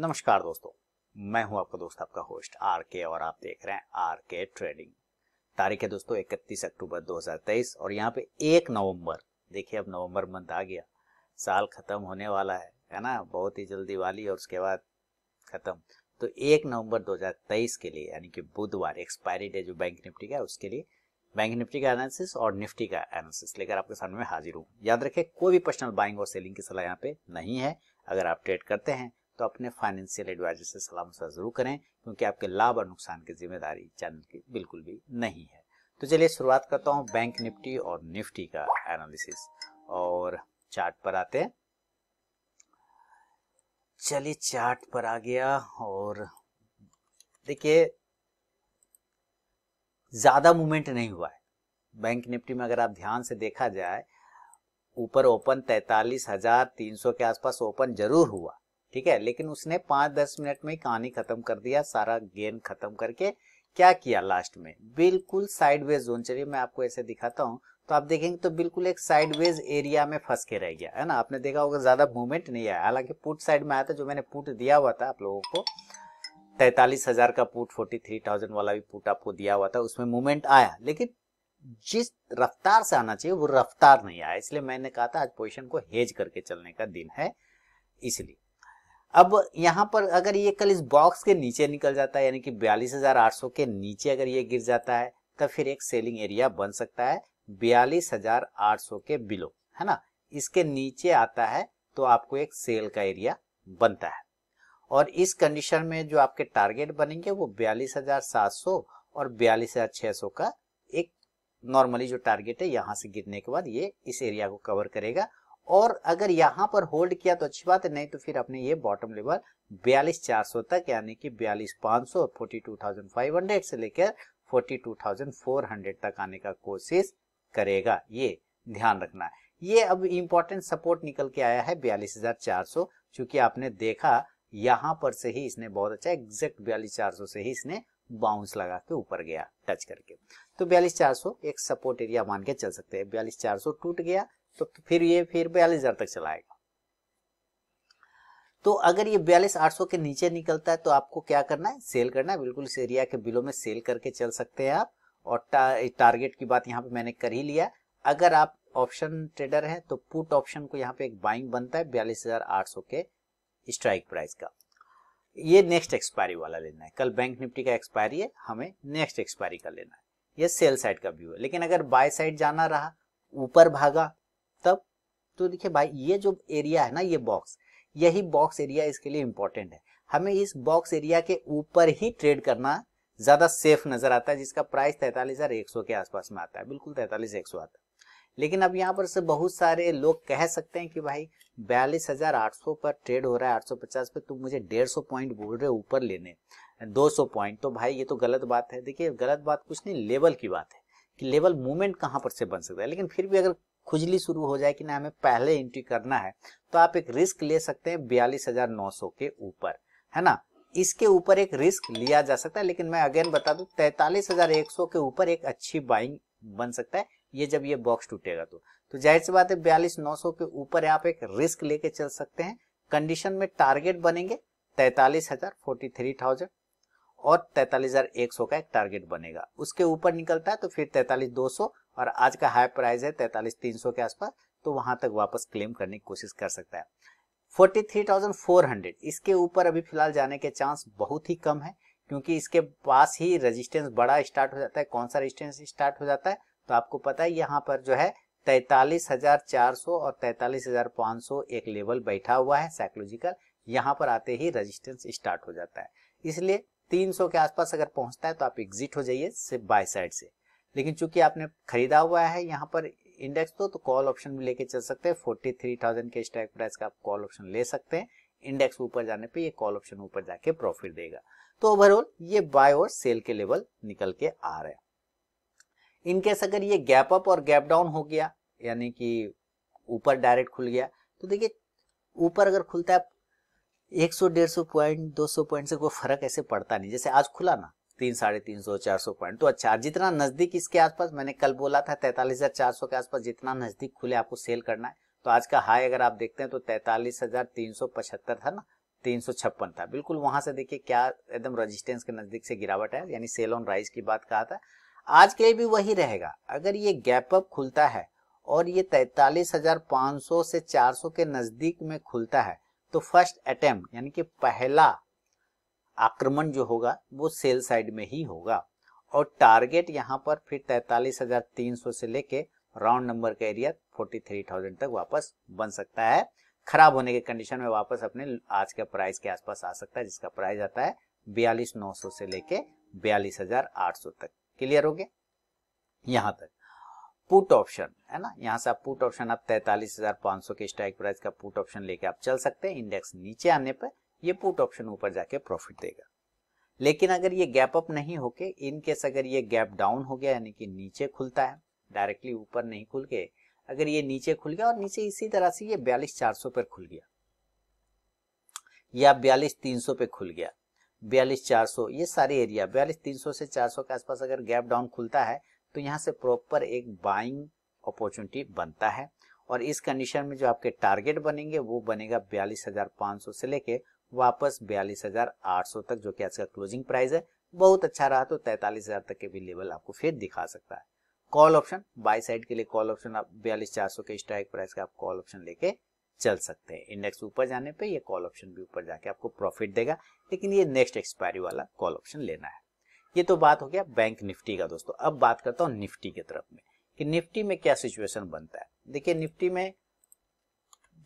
नमस्कार दोस्तों मैं हूं आपका दोस्त आपका होस्ट आर के और आप देख रहे हैं आर के ट्रेडिंग तारीख है दोस्तों 31 अक्टूबर 2023 और यहाँ पे एक नवंबर देखिए अब नवंबर मंथ आ गया साल ख़त्म होने वाला है है ना बहुत ही जल्दी वाली और उसके बाद ख़त्म तो एक नवंबर 2023 के लिए यानी कि बुधवार एक्सपायरी डे जो बैंक निफ्टी का है उसके लिए बैंक निफ्टी का एनालिसिस और निफ्टी का एनालिसिस लेकर आपके सामने में हाजिर हूँ याद रखें कोई भी पर्सनल बाइंग और सेलिंग की सलाह यहाँ पे नहीं है अगर आप ट्रेड करते हैं तो अपने फाइनेंशियल एडवाइजर से सलाह मशा जरूर करें क्योंकि आपके लाभ और नुकसान की जिम्मेदारी चैनल की बिल्कुल भी नहीं है तो चलिए शुरुआत करता हूँ बैंक निफ्टी और निफ्टी का एनालिसिस और चार्ट पर आते हैं चलिए चार्ट पर आ गया और देखिए ज़्यादा मूवमेंट नहीं हुआ है बैंक निफ्टी में अगर आप ध्यान से देखा जाए ऊपर ओपन तैतालीस हजार तीन सौ के आसपास ओपन जरूर हुआ ठीक है लेकिन उसने पांच दस मिनट में कहानी खत्म कर दिया सारा गेन खत्म करके क्या किया लास्ट में बिल्कुल साइडवेज जोन चलिए मैं आपको ऐसे दिखाता हूँ तो आप देखेंगे तो बिल्कुल एक साइडवेज एरिया में फंस के रह गया है ना आपने देखा होगा ज्यादा मूवमेंट नहीं आया हालांकि पुट साइड में आया था जो मैंने पुट दिया हुआ था आप लोगों को तैतालीस हजार का पुट फोर्टी थ्री थाउजेंड वाला भी पुट आपको दिया हुआ था उसमें मूवमेंट आया लेकिन जिस रफ्तार से आना चाहिए वो रफ्तार नहीं आया इसलिए मैंने कहा था आज पोजिशन को हेज करके चलने का दिन है इसलिए अब यहाँ पर अगर ये कल इस बॉक्स के नीचे निकल जाता है यानी कि बयालीस हजार आठ सौ के नीचे अगर ये गिर जाता है तो फिर एक सेलिंग एरिया बन सकता है बयालीस हजार आठ सौ के बिलो है ना इसके नीचे आता है तो आपको एक सेल का एरिया बनता है और इस कंडीशन में जो आपके टारगेट बनेंगे वो बयालीस हजार सात सौ और बयालीस हजार छह सौ का एक नॉर्मली जो टारगेट है यहाँ से गिरने के बाद ये इस एरिया को कवर करेगा और अगर यहाँ पर होल्ड किया तो अच्छी बात है नहीं तो फिर अपने ये बॉटम लेवल बयालीस चार सौ तक यानी कि बयालीस पाँच सौ forty two thousand five hundred से लेकर forty two thousand four hundred तक आने का कोशिश करेगा ये ध्यान रखना है ये अब इम्पोर्टेंट सपोर्ट निकल के आया है बयालीस हजार चार सौ चूंकि आपने देखा यहाँ पर से ही इसने बहुत अच्छा एग्जैक्ट बयालीस चार सौ से ही इसने बाउंस लगा के ऊपर गया टच करके तो बयालीस चार सौ एक सपोर्ट एरिया मान के चल सकते हैं बयालीस चार सौ टूट गया तो, तो फिर ये फिर बयालीस हजार तक चला तो अगर ये बयालीस आठ सौ के नीचे निकलता है तो आपको क्या करना है सेल करना है बिल्कुल इस एरिया के बिलो में सेल करके चल सकते हैं आप और टा, टारगेट की बात यहाँ पे मैंने कर ही लिया अगर आप ऑप्शन ट्रेडर हैं तो पुट ऑप्शन को यहाँ पे एक बाइंग बनता है बयालीस हजार आठ सौ के स्ट्राइक प्राइस का ये नेक्स्ट एक्सपायरी वाला लेना है कल बैंक निफ्टी का एक्सपायरी है हमें नेक्स्ट एक्सपायरी का लेना है ये सेल साइड का व्यू है लेकिन अगर बाय साइड जाना रहा ऊपर भागा तब तो देखिए भाई ये जो एरिया है ना ये बॉक्स यही बॉक्स एरिया इसके लिए इंपॉर्टेंट है हमें इस बॉक्स एरिया के ऊपर ही ट्रेड करना ज़्यादा सेफ नज़र आता है जिसका प्राइस तैतालीस हज़ार एक सौ के आसपास में आता है बिल्कुल तैतालीस एक सौ आता है लेकिन अब यहाँ पर से बहुत सारे लोग कह सकते हैं कि भाई बयालीस हजार आठ सौ पर ट्रेड हो रहा है आठ सौ पचास पे तुम तो मुझे डेढ़ सौ पॉइंट बोल रहे हो ऊपर लेने दो सौ पॉइंट तो भाई ये तो गलत बात है देखिए गलत बात कुछ नहीं लेवल की बात है कि लेवल मूवमेंट कहाँ पर से बन सकता है लेकिन फिर भी अगर खुजली शुरू हो जाए कि ना हमें पहले एंट्री करना है तो आप एक रिस्क ले सकते हैं बयालीस हजार नौ सौ के ऊपर है ना इसके ऊपर एक रिस्क लिया जा सकता है लेकिन मैं अगेन बता दू तैतालीस हजार एक सौ के ऊपर एक अच्छी बाइंग बन सकता है ये जब ये बॉक्स टूटेगा तो तो जाहिर सी बात है बयालीस नौ सौ के ऊपर आप एक रिस्क लेके चल सकते हैं कंडीशन में टारगेट बनेंगे तैतालीस हजार फोर्टी थ्री थाउजेंड और तैतालीस हजार एक सौ का एक टारगेट बनेगा उसके ऊपर निकलता है तो फिर तैतालीस दो सौ और आज का हाई प्राइस है तैतालीस तीन सौ के आसपास तो वहां तक वापस क्लेम करने की कोशिश कर सकता है forty three thousand four hundred इसके ऊपर अभी फिलहाल जाने के चांस बहुत ही कम है क्योंकि इसके पास ही रेजिस्टेंस बड़ा स्टार्ट हो जाता है कौन सा रेजिस्टेंस स्टार्ट हो जाता है तो आपको पता है यहाँ पर जो है तैतालीस हजार चार सौ और तैतालीस हजार पाँच सौ एक लेवल बैठा हुआ है साइकोलॉजिकल यहाँ पर आते ही रेजिस्टेंस स्टार्ट हो जाता है इसलिए सौ के आसपास अगर पहुंचता है तो आप एग्जिट हो जाइए सिर्फ बाय साइड से लेकिन चूंकि आपने खरीदा हुआ है यहाँ पर इंडेक्स तो तो कॉल ऑप्शन भी लेके चल सकते हैं फोर्टी थ्री थाउजेंड के स्ट्राइक प्राइस का आप कॉल ऑप्शन ले सकते हैं इंडेक्स ऊपर जाने पे ये कॉल ऑप्शन ऊपर जाके प्रॉफिट देगा तो ओवरऑल ये बाय और सेल के लेवल निकल के आ रहे हैं इनकेस अगर ये गैप अप और गैप डाउन हो गया यानी कि ऊपर डायरेक्ट खुल गया तो देखिए ऊपर अगर खुलता है एक सौ डेढ़ सौ पॉइंट दो सौ पॉइंट से कोई फर्क ऐसे पड़ता नहीं जैसे आज खुला ना तीन साढ़े तीन सौ चार सौ पॉइंट तो अच्छा जितना नजदीक इसके आसपास मैंने कल बोला था तैतालीस हजार चार सौ के आसपास जितना नजदीक खुले आपको सेल करना है तो आज का हाई अगर आप देखते हैं तो तैतालीस हजार तीन सौ पचहत्तर था ना तीन सौ छप्पन था बिल्कुल वहां से देखिए क्या एकदम रजिस्टेंस के नजदीक से गिरावट है यानी सेल ऑन राइज की बात कहा था आज के लिए भी वही रहेगा अगर ये गैप अप खुलता है और ये तैतालीस हजार पांच सौ से चार सौ के नजदीक में खुलता है तो फर्स्ट अटेम्प्ट यानी कि पहला आक्रमण जो होगा वो सेल साइड में ही होगा और टारगेट यहाँ पर फिर तैतालीस हजार तीन सौ से लेके राउंड नंबर का एरिया फोर्टी थ्री थाउजेंड तक वापस बन सकता है खराब होने के कंडीशन में वापस अपने आज के प्राइस के आसपास आ सकता है जिसका प्राइस आता है बयालीस नौ सौ से लेके बयालीस हजार आठ सौ तक क्लियर हो गया यहाँ तक पुट ऑप्शन है ना यहाँ से आप पुट ऑप्शन आप तैतालीस हजार पांच सौ के स्ट्राइक प्राइस का पुट ऑप्शन लेके आप चल सकते हैं इंडेक्स नीचे आने पर ये पुट ऑप्शन ऊपर जाके प्रॉफिट देगा लेकिन अगर ये गैप अप नहीं होके इन केस अगर ये गैप डाउन हो गया यानी कि नीचे खुलता है डायरेक्टली ऊपर नहीं खुल के अगर ये नीचे खुल गया और नीचे इसी तरह से ये बयालीस चार सौ पर खुल गया या बयालीस तीन सौ पे खुल गया बयालीस चार सौ ये सारे एरिया बयालीस तीन सौ से चार सौ के आसपास अगर गैप डाउन खुलता है तो यहाँ से प्रॉपर एक बाइंग अपॉर्चुनिटी बनता है और इस कंडीशन में जो आपके टारगेट बनेंगे वो बनेगा बयालीस हजार पाँच सौ से लेके वापस बयालीस हजार आठ सौ तक जो कि आज का क्लोजिंग प्राइस है बहुत अच्छा रहा तो तैतालीस हजार तक के भी लेवल आपको फिर दिखा सकता है कॉल ऑप्शन बाय साइड के लिए कॉल ऑप्शन आप बयालीस चार सौ के स्ट्राइक प्राइस का आप कॉल ऑप्शन लेके चल सकते हैं इंडेक्स ऊपर जाने पे ये कॉल ऑप्शन भी ऊपर जाके आपको प्रॉफिट देगा लेकिन ये नेक्स्ट एक्सपायरी वाला कॉल ऑप्शन लेना है ये तो बात हो गया बैंक निफ्टी का दोस्तों अब बात करता हूँ निफ्टी की तरफ में कि निफ्टी में क्या सिचुएशन बनता है देखिए निफ्टी में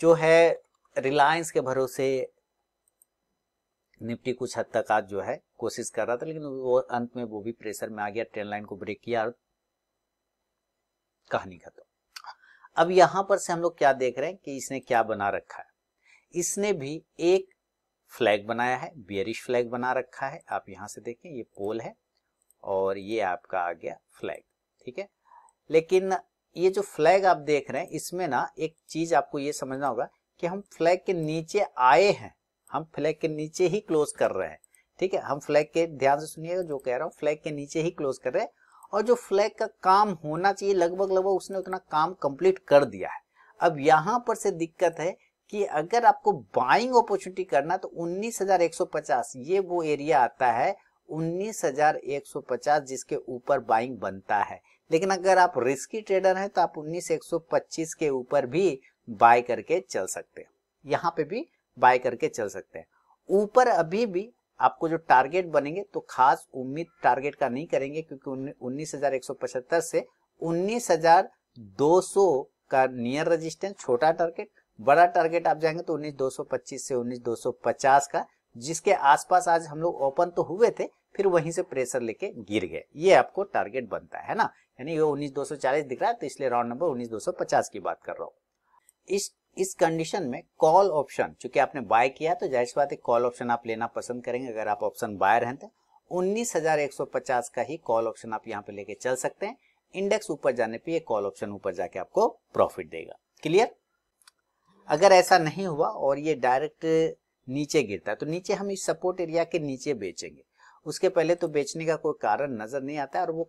जो है रिलायंस के भरोसे निफ्टी कुछ हद तक आज जो है कोशिश कर रहा था लेकिन वो अंत में वो भी प्रेशर में आ गया ट्रेन लाइन को ब्रेक किया कहानी खत्म अब यहां पर से हम लोग क्या देख रहे हैं कि इसने क्या बना रखा है इसने भी एक फ्लैग बनाया है बियरिश फ्लैग बना रखा है आप यहां से देखें ये पोल है और ये आपका आ गया फ्लैग ठीक है लेकिन ये जो फ्लैग आप देख रहे हैं इसमें ना एक चीज आपको ये समझना होगा कि हम फ्लैग के नीचे आए हैं हम फ्लैग के नीचे ही क्लोज कर रहे हैं ठीक है हम फ्लैग के ध्यान से सुनिएगा जो कह रहा हूँ फ्लैग के नीचे ही क्लोज कर रहे हैं और जो फ्लैग का काम होना चाहिए लगभग लगभग उसने उतना काम कंप्लीट कर दिया है अब यहाँ पर से दिक्कत है कि अगर आपको बाइंग अपॉर्चुनिटी करना तो 19,150 ये वो एरिया आता है 19,150 जिसके ऊपर बाइंग बनता है लेकिन अगर आप रिस्की ट्रेडर हैं तो आप 19,125 के ऊपर भी बाय करके चल सकते हैं यहाँ पे भी बाय करके चल सकते हैं ऊपर अभी भी आपको जो टारगेट बनेंगे तो खास उम्मीद टारगेट का नहीं करेंगे क्योंकि उन्नीस हजार एक सौ पचहत्तर से उन्नीस हजार दो सौ का नियर रजिस्टेंस छोटा टारगेट बड़ा टारगेट आप जाएंगे तो उन्नीस दो सौ पच्चीस से उन्नीस दो सौ पचास का जिसके आसपास आज हम लोग ओपन तो हुए थे फिर वहीं से प्रेशर लेके गिर गए ये आपको टारगेट बनता है ना यानी ये उन्नीस दो सौ चालीस दिख रहा है तो इसलिए राउंड नंबर उन्नीस दो सौ पचास की बात कर रहा हूँ इस इस कंडीशन में कॉल ऑप्शन चूंकि आपने बाय किया तो जाहिर बात है कॉल ऑप्शन आप लेना पसंद करेंगे अगर आप ऑप्शन बाय हैं तो उन्नीस का ही कॉल ऑप्शन आप यहाँ पे लेके चल सकते हैं इंडेक्स ऊपर जाने पर कॉल ऑप्शन ऊपर जाके आपको प्रॉफिट देगा क्लियर अगर ऐसा नहीं हुआ और ये डायरेक्ट नीचे गिरता है तो नीचे हम इस सपोर्ट एरिया के नीचे बेचेंगे उसके पहले तो बेचने का कोई कारण नजर नहीं आता है और वो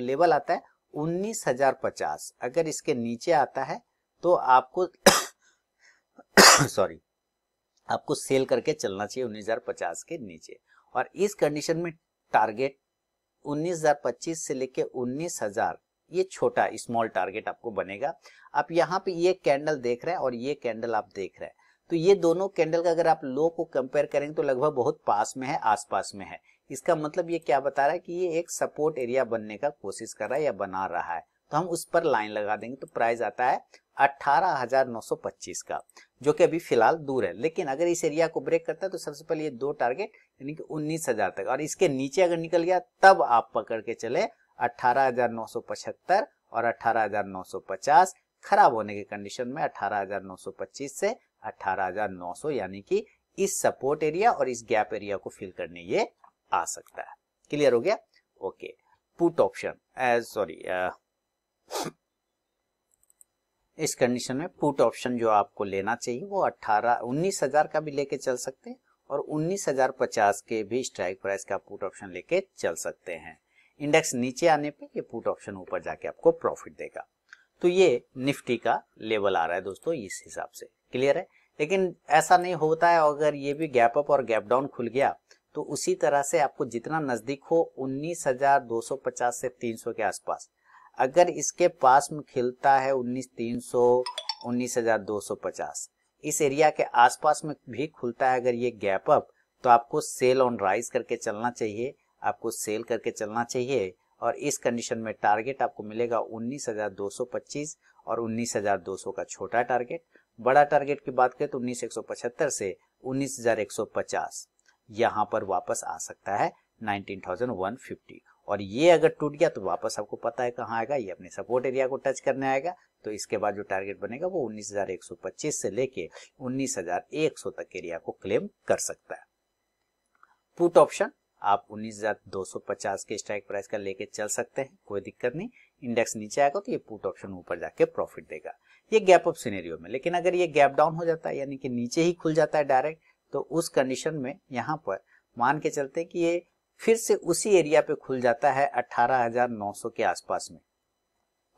लेवल आता है उन्नीस अगर इसके नीचे आता है तो आपको सॉरी आपको सेल करके चलना चाहिए 19,050 के नीचे और इस कंडीशन में टारगेट 19,025 से लेके 19,000 ये छोटा स्मॉल टारगेट आपको बनेगा आप यहाँ पे ये कैंडल देख रहे हैं और ये कैंडल आप देख रहे हैं तो ये दोनों कैंडल का अगर आप लो को कंपेयर करेंगे तो लगभग बहुत पास में है आसपास में है इसका मतलब ये क्या बता रहा है कि ये एक सपोर्ट एरिया बनने का कोशिश कर रहा है या बना रहा है तो हम उस पर लाइन लगा देंगे तो प्राइस आता है 18,925 का जो कि अभी फिलहाल दूर है लेकिन अगर इस एरिया को ब्रेक करता है तो सबसे पहले ये दो टारगेट यानी कि उन्नीस हजार तक और इसके नीचे अगर निकल गया तब आप पकड़ के चले 18,975 और 18,950 खराब होने के कंडीशन में 18,925 से 18,900 यानी कि इस सपोर्ट एरिया और इस गैप एरिया को फिल करने ये आ सकता है क्लियर हो गया ओके पुट ऑप्शन सॉरी इस कंडीशन में पुट ऑप्शन जो आपको लेना चाहिए वो अट्ठारह उन्नीस हजार का भी लेके चल सकते हैं और उन्नीस हजार पचास के भी स्ट्राइक प्राइस का पुट ऑप्शन लेके चल सकते हैं इंडेक्स नीचे आने पे ये पुट ऑप्शन ऊपर जाके आपको प्रॉफिट देगा तो ये निफ्टी का लेवल आ रहा है दोस्तों इस हिसाब से क्लियर है लेकिन ऐसा नहीं होता है अगर ये भी गैप अप और गैप डाउन खुल गया तो उसी तरह से आपको जितना नजदीक हो 19,250 से 300 के आसपास अगर इसके पास में खिलता है उन्नीस तीन सौ उन्नीस हजार दो सौ पचास इस एरिया के आसपास में भी खुलता है अगर ये गैप अप तो आपको सेल ऑन राइज करके चलना चाहिए आपको सेल करके चलना चाहिए और इस कंडीशन में टारगेट आपको मिलेगा 19,225 और 19,200 का छोटा टारगेट बड़ा टारगेट की बात करें तो 19,175 से 19,150 यहाँ पर वापस आ सकता है 19,150 और ये अगर टूट गया तो वापस आपको पता है कहाँ आएगा ये अपने सपोर्ट एरिया को टच करने आएगा तो इसके बाद जो टारगेट बनेगा वो 19,125 से लेके 19,100 तक एरिया को क्लेम कर सकता है पुट ऑप्शन आप 19,250 के स्ट्राइक प्राइस का लेके चल सकते हैं कोई दिक्कत नहीं इंडेक्स नीचे आएगा तो ये पुट ऑप्शन ऊपर जाके प्रॉफिट देगा ये गैप ऑफ सिनेरियो में लेकिन अगर ये गैप डाउन हो जाता है यानी कि नीचे ही खुल जाता है डायरेक्ट तो उस कंडीशन में यहाँ पर मान के चलते कि ये फिर से उसी एरिया पे खुल जाता है 18,900 के आसपास में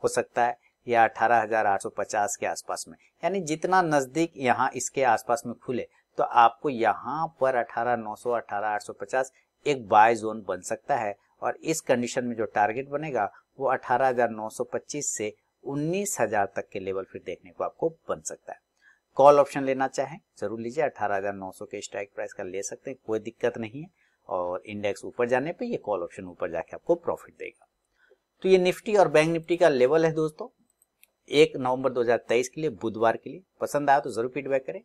हो सकता है या 18,850 के आसपास में यानी जितना नज़दीक यहाँ इसके आसपास में खुले तो आपको यहाँ पर 18,900 18,850 एक बाय जोन बन सकता है और इस कंडीशन में जो टारगेट बनेगा वो 18,925 से 19,000 तक के लेवल फिर देखने को आपको बन सकता है कॉल ऑप्शन लेना चाहें जरूर लीजिए अठारह के स्ट्राइक प्राइस का ले सकते हैं कोई दिक्कत नहीं है और इंडेक्स ऊपर जाने पे ये कॉल ऑप्शन ऊपर जाके आपको प्रॉफिट देगा तो ये निफ्टी और बैंक निफ्टी का लेवल है दोस्तों एक नवंबर 2023 के लिए बुधवार के लिए पसंद आया तो जरूर फीडबैक करें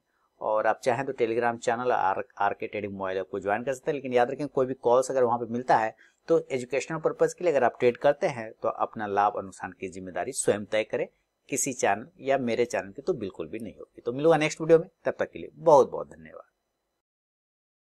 और आप चाहें तो Telegram channel R R K trading mobile app को ज्वाइन कर सकते हैं लेकिन याद रखें कोई भी कॉल्स अगर वहाँ पर मिलता है तो एजुकेशनल पर्पज़ के लिए अगर आप ट्रेड करते हैं तो अपना लाभ अनुसार की जिम्मेदारी स्वयं तय करें किसी चैनल या मेरे चैनल की तो बिल्कुल भी नहीं होगी तो मिलूंगा नेक्स्ट वीडियो में तब तक के लिए बहुत बहुत धन्यवाद